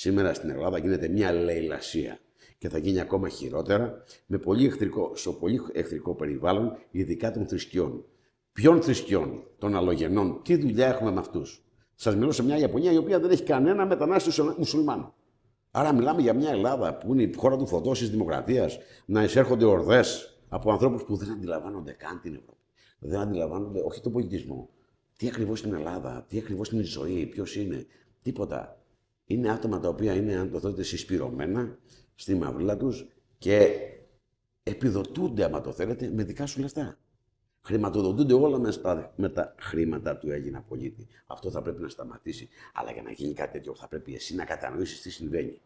Σήμερα στην Ελλάδα γίνεται μια λαϊλασία και θα γίνει ακόμα χειρότερα με πολύ εχθρικό, στο πολύ εχθρικό περιβάλλον, ειδικά των θρησκειών. Ποιων θρησκειών, των αλλογενών, τι δουλειά έχουμε με αυτούς. Σας μιλώ σε μια Ιαπωνία η οποία δεν έχει κανένα μετανάστη μουσουλμάνο. Άρα μιλάμε για μια Ελλάδα που είναι η χώρα του φωτό τη δημοκρατίας, να εισέρχονται ορδές από ανθρώπους που δεν αντιλαμβάνονται καν την Ευρώπη. Δεν αντιλαμβάνονται όχι τον πολιτισμό. Τι ακριβώς είναι η Ελλάδα, τι ακριβώς είναι η ζωή, ποιος είναι, τίποτα είναι άτομα τα οποία είναι, αν το θέλετε, συσπηρωμένα στη μαυρίλα τους και επιδοτούνται, άμα το θέλετε, με δικά σου λεφτά. Χρηματοδοτούνται όλα με, με τα χρήματα του έγινα πολίτη. Αυτό θα πρέπει να σταματήσει. Αλλά για να γίνει κάτι τέτοιο, θα πρέπει εσύ να κατανοήσεις τι συμβαίνει.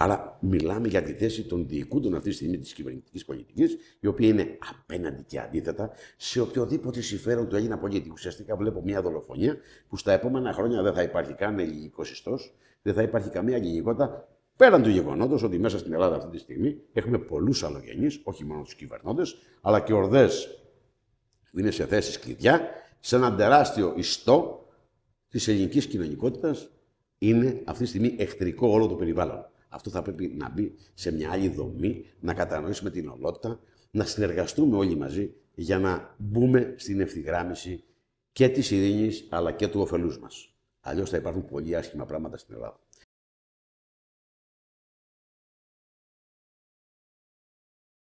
Άρα μιλάμε για τη θέση των διοικούντων αυτή τη στιγμή της κυβερνητικής πολιτικής, η οποία είναι απέναντι και αντίθετα σε οποιοδήποτε συμφέρον του Έλληνα πολίτη. Ουσιαστικά βλέπω μια δολοφονία που στα επόμενα χρόνια δεν θα υπάρχει καν ελληνικό ιστό, δεν θα υπάρχει καμία ελληνικότητα. Πέραν του γεγονότος ότι μέσα στην Ελλάδα αυτή τη στιγμή έχουμε πολλούς αλλογενείς, όχι μόνο τους κυβερνώντες, αλλά και ορδές που είναι σε θέσεις κλειδιά, σε ένα τεράστιο ιστό της ελληνικής κοινωνικότητας, είναι αυτή τη στιγμή εχθρικό όλο το περιβάλλον. Αυτό θα πρέπει να μπει σε μια άλλη δομή, να κατανοήσουμε την ολότητα, να συνεργαστούμε όλοι μαζί για να μπούμε στην ευθυγράμμιση και της ειρήνης αλλά και του ωφελούς μας. Αλλιώς θα υπάρχουν πολύ άσχημα πράγματα στην Ελλάδα.